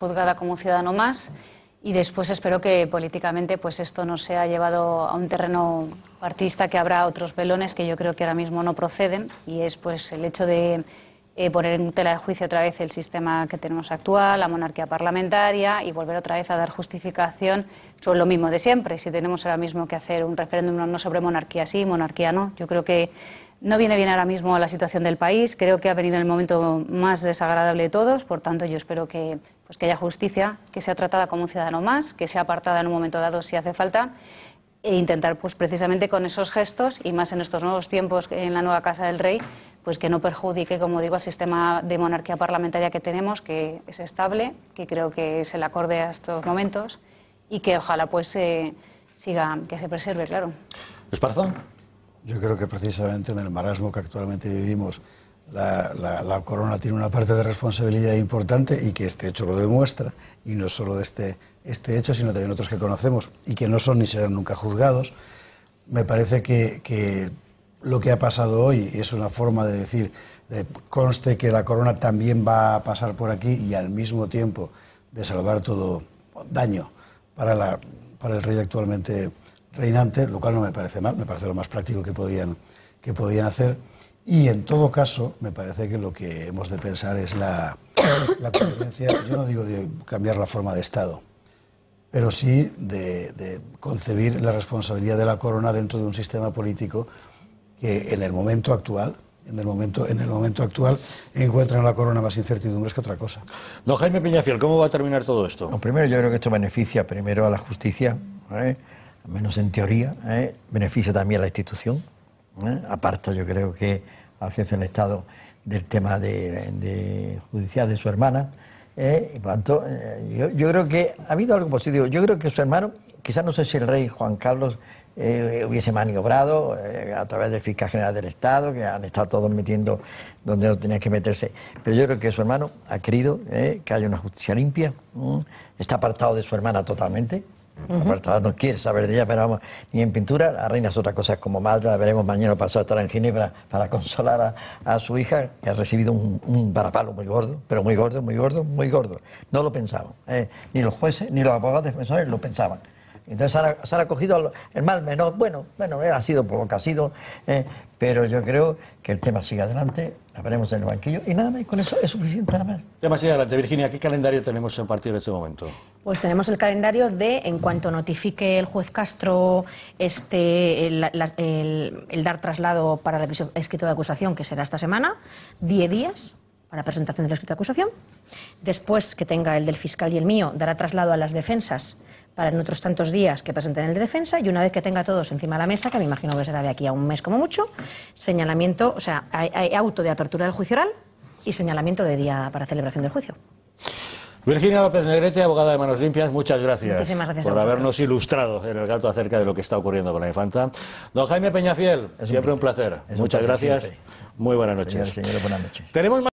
juzgada como ciudadano más y después espero que políticamente pues esto no sea llevado a un terreno partista que habrá otros velones que yo creo que ahora mismo no proceden y es pues el hecho de eh, poner en tela de juicio otra vez el sistema que tenemos actual, la monarquía parlamentaria y volver otra vez a dar justificación sobre pues, lo mismo de siempre. Si tenemos ahora mismo que hacer un referéndum no sobre monarquía sí, monarquía no, yo creo que no viene bien ahora mismo la situación del país. Creo que ha venido el momento más desagradable de todos. Por tanto, yo espero que pues que haya justicia, que sea tratada como un ciudadano más, que sea apartada en un momento dado si hace falta, e intentar, pues precisamente con esos gestos y más en estos nuevos tiempos en la nueva Casa del Rey, pues que no perjudique, como digo, al sistema de monarquía parlamentaria que tenemos, que es estable, que creo que es el acorde a estos momentos y que ojalá pues se siga, que se preserve, claro. Esparzón Yo creo que precisamente en el marasmo que actualmente vivimos la, corona tiene una parte de responsabilidad importante y que este hecho lo demuestra, y no solo este, este hecho, sino también otros que conocemos y que no son ni serán nunca juzgados, me parece que, que lo que ha pasado hoy es una forma de decir, de conste que la corona también va a pasar por aquí y al mismo tiempo de salvar todo daño para, la, para el rey actualmente reinante, lo cual no me parece mal, me parece lo más práctico que podían, que podían hacer. Y en todo caso, me parece que lo que hemos de pensar es la, la yo no digo de cambiar la forma de Estado, pero sí de, concebir la responsabilidad de la corona dentro de un sistema político que en el momento actual en el momento en el momento actual encuentra en la corona más incertidumbres que otra cosa. Don Jaime Peñafiel, ¿cómo va a terminar todo esto? primero yo creo que esto beneficia primero a la justicia, ¿eh? al menos en teoría, ¿eh? beneficia también a la institución. ¿eh? Aparte yo creo que al jefe del Estado del tema de, judicial de su hermana. Eh, y eh, yo, creo que ha habido algo positivo. Yo creo que su hermano, quizás no sé si el rey Juan Carlos eh, hubiese maniobrado a través del fiscal general del Estado, que han estado todos metiendo donde no tenían que meterse. Pero yo creo que su hermano ha querido que haya una justicia limpia, está apartado de su hermana totalmente, no quiere saber de ella, pero vamos, ni en pintura. La reina es otra cosa como madre, la veremos mañana pasado, estará en Ginebra para consolar a, su hija, que ha recibido un, parapalo varapalo muy gordo, pero muy gordo, muy gordo, muy gordo. No lo pensaban. ¿eh? ni los jueces, ni los abogados defensores lo pensaban. Entonces se ha acogido el mal menor. Bueno, bueno, ha sido por lo que ha sido, eh, pero yo creo que el tema sigue adelante, la veremos en el banquillo y nada más, y con eso es suficiente nada más. tema sigue adelante, Virginia, ¿qué calendario tenemos en partir de este momento? Pues tenemos el calendario de, en cuanto notifique el juez Castro este, el, dar traslado para el escrito de acusación, que será esta semana, 10 días para presentación del escrito de acusación. Después que tenga el del fiscal y el mío, dará traslado a las defensas para en otros tantos días que presenten el de defensa y una vez que tenga todos encima de la mesa, que me imagino que será de aquí a un mes como mucho, señalamiento, o sea, hay, auto de apertura del juicio oral y señalamiento de día para celebración del juicio. Virginia López Negrete, abogada de Manos Limpias, muchas gracias, por habernos ilustrado en el gato acerca de lo que está ocurriendo con la infanta. Don Jaime Peñafiel, siempre un placer. Muchas gracias. Muy buenas noches.